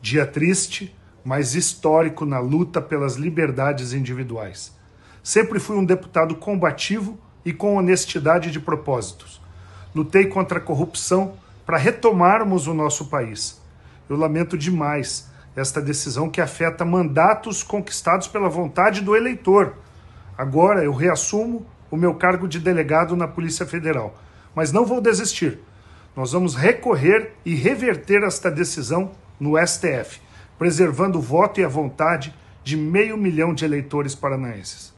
dia triste, mas histórico na luta pelas liberdades individuais. Sempre fui um deputado combativo e com honestidade de propósitos. Lutei contra a corrupção para retomarmos o nosso país. Eu lamento demais esta decisão que afeta mandatos conquistados pela vontade do eleitor. Agora eu reassumo o meu cargo de delegado na Polícia Federal, mas não vou desistir. Nós vamos recorrer e reverter esta decisão no STF, preservando o voto e a vontade de meio milhão de eleitores paranaenses.